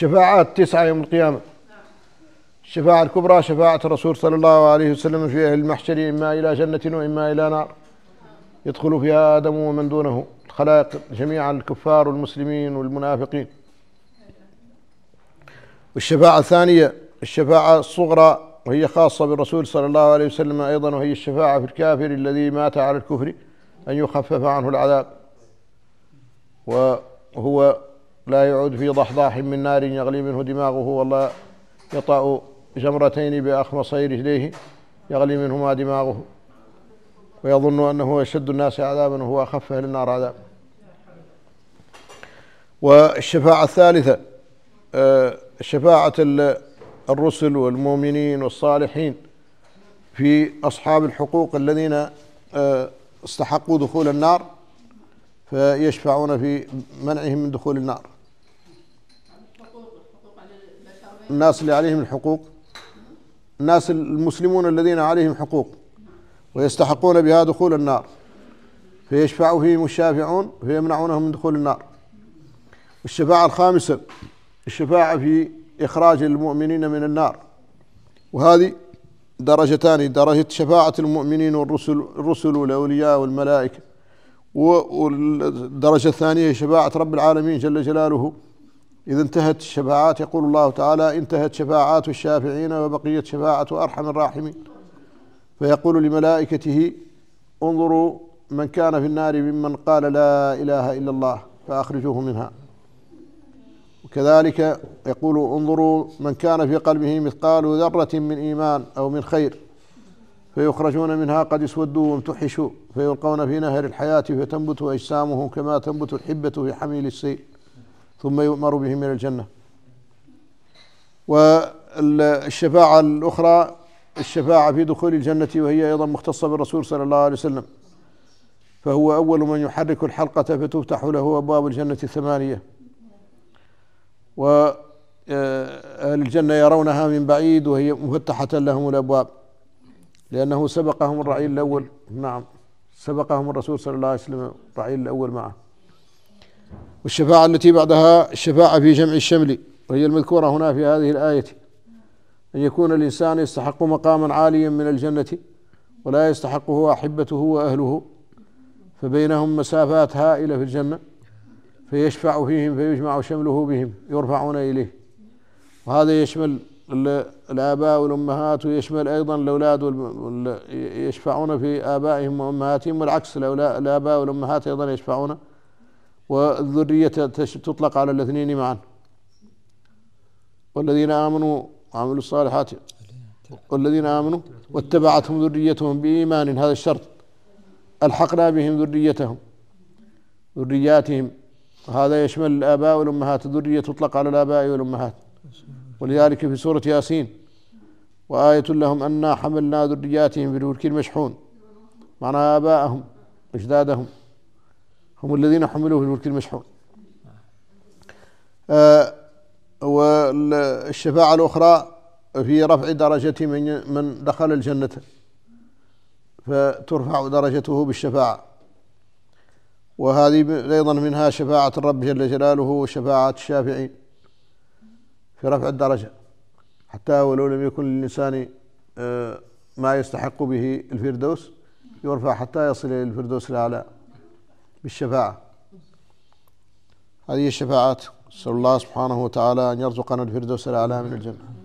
شفاعات تسعة يوم القيامة الشفاعة الكبرى شفاعة الرسول صلى الله عليه وسلم في أهل المحشر إما إلى جنة وإما إلى نار يدخل فيها آدم ومن دونه الخلائق جميعا الكفار والمسلمين والمنافقين والشفاعة الثانية الشفاعة الصغرى وهي خاصة بالرسول صلى الله عليه وسلم أيضا وهي الشفاعة في الكافر الذي مات على الكفر أن يخفف عنه العذاب وهو لا يعود في ضحضاح من نار يغلي منه دماغه ولا يطأ جمرتين بأخمصي رجليه يغلي منهما دماغه ويظن أنه أشد الناس عذابا وهو أخف أهل النار عذابا والشفاعة الثالثة آه، شفاعة الرسل والمؤمنين والصالحين في أصحاب الحقوق الذين آه، استحقوا دخول النار فيشفعون في منعهم من دخول النار الناس اللي عليهم الحقوق الناس المسلمون الذين عليهم حقوق ويستحقون بها دخول النار فيشفع فيهم الشافعون فيمنعونهم من دخول النار الشفاعة الخامسة الشفاعة في إخراج المؤمنين من النار وهذه درجتان درجة شفاعة المؤمنين والرسل الرسل والأولياء والملائكة والدرجة الثانية شفاعة رب العالمين جل جلاله إذا انتهت الشفاعات يقول الله تعالى انتهت شفاعات الشافعين وبقيت شفاعة أرحم الراحمين فيقول لملائكته انظروا من كان في النار ممن قال لا إله إلا الله فأخرجوه منها وكذلك يقول انظروا من كان في قلبه مثقال ذرة من إيمان أو من خير فيخرجون منها قد اسودوا وامتحشوا فيلقون في نهر الحياة فتنبت أجسامهم كما تنبت الحبة في حميل السيل ثم يؤمر بهم إلى الجنة والشفاعة الأخرى الشفاعة في دخول الجنة وهي أيضا مختصة بالرسول صلى الله عليه وسلم فهو أول من يحرك الحلقة فتفتح له أبواب الجنة الثمانية وأهل آه، الجنة يرونها من بعيد وهي مفتحة لهم الأبواب لأنه سبقهم الرعيل الأول نعم سبقهم الرسول صلى الله عليه وسلم الرعيل الأول معه والشفاعة التي بعدها الشفاعة في جمع الشمل وهي المذكورة هنا في هذه الآية أن يكون الإنسان يستحق مقاما عاليا من الجنة ولا يستحقه أحبته وأهله فبينهم مسافات هائلة في الجنة فيشفع فيهم فيجمع شمله بهم يرفعون إليه وهذا يشمل الآباء والأمهات ويشمل أيضا الأولاد يشفعون في آبائهم وأمهاتهم والعكس الآباء والأمهات أيضا يشفعون والذرية تطلق على الاثنين معا والذين آمنوا وعملوا الصالحات والذين آمنوا واتبعتهم ذريتهم بإيمان هذا الشرط ألحقنا بهم ذريتهم ذرياتهم وهذا يشمل الآباء والأمهات الذرية تطلق على الآباء والأمهات ولذلك في سورة ياسين وآية لهم أنا حملنا ذرياتهم في الفلك المشحون معنى آباءهم أجدادهم هم الذين حملوا في الملك المشحون آه، والشفاعة الأخرى في رفع درجة من من دخل الجنة فترفع درجته بالشفاعة وهذه أيضا منها شفاعة الرب جل جلاله وشفاعة الشافعين في رفع الدرجة حتى ولو لم يكن للإنسان آه، ما يستحق به الفردوس يرفع حتى يصل إلى الفردوس الأعلى بالشفاعة هذه الشفاعات نسأل الله سبحانه وتعالى أن يرزقنا الفردوس الأعلى من الجنة